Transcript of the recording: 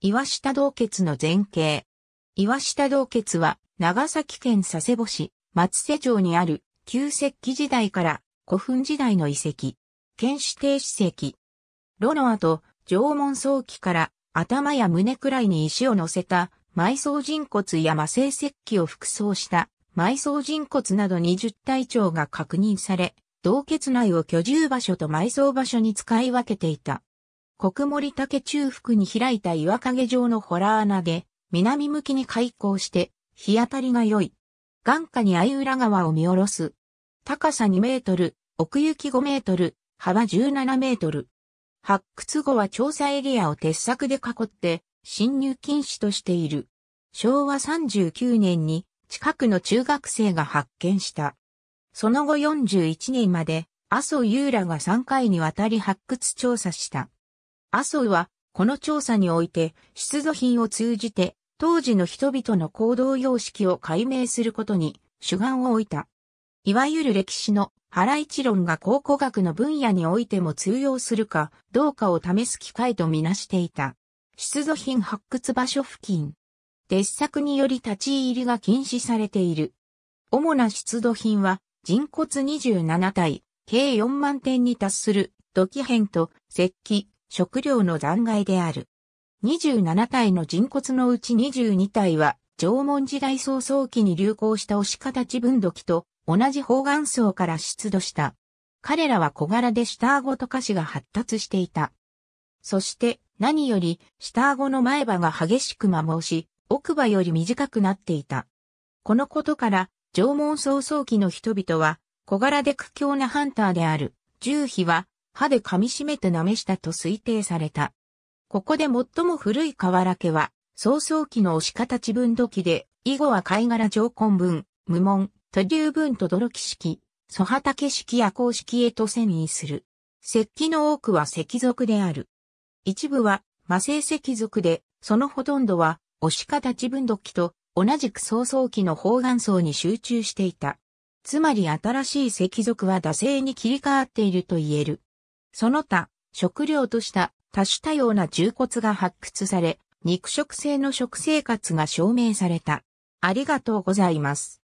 岩下洞穴の前景。岩下洞穴は、長崎県佐世保市、松瀬町にある、旧石器時代から古墳時代の遺跡。県指定史跡。炉の後、縄文早期から頭や胸くらいに石を乗せた埋葬人骨や魔性石器を服装した埋葬人骨など20体長が確認され、洞穴内を居住場所と埋葬場所に使い分けていた。国森竹中腹に開いた岩陰状のホラー穴で、南向きに開口して、日当たりが良い。眼下に相浦川を見下ろす。高さ2メートル、奥行き5メートル、幅17メートル。発掘後は調査エリアを鉄柵で囲って、侵入禁止としている。昭和39年に近くの中学生が発見した。その後41年まで、阿蘇優良が3回にわたり発掘調査した。麻生は、この調査において、出土品を通じて、当時の人々の行動様式を解明することに、主眼を置いた。いわゆる歴史の原一論が考古学の分野においても通用するかどうかを試す機会とみなしていた。出土品発掘場所付近。鉄作により立ち入りが禁止されている。主な出土品は人骨27体、計4万点に達する土器片と石器、食料の残骸である。27体の人骨のうち22体は、縄文時代早々期に流行した押し形分土器と同じ方眼層から出土した。彼らは小柄で下顎とかしが発達していた。そして何より下顎の前歯が激しく摩耗し、奥歯より短くなっていた。このことから縄文早々期の人々は小柄で苦境なハンターである。獣皮は歯で噛み締めて舐めしたと推定された。ここで最も古い河原家は、早々期の推方地分土器で、以後は貝殻上根分、無門、都流分と泥木式、蘇畑式や公式へと遷移する。石器の多くは石族である。一部は、魔性石族で、そのほとんどは、推方地分土器と、同じく早々期の方眼層に集中していた。つまり新しい石族は惰性に切り替わっていると言える。その他、食料とした多種多様な重骨が発掘され、肉食性の食生活が証明された。ありがとうございます。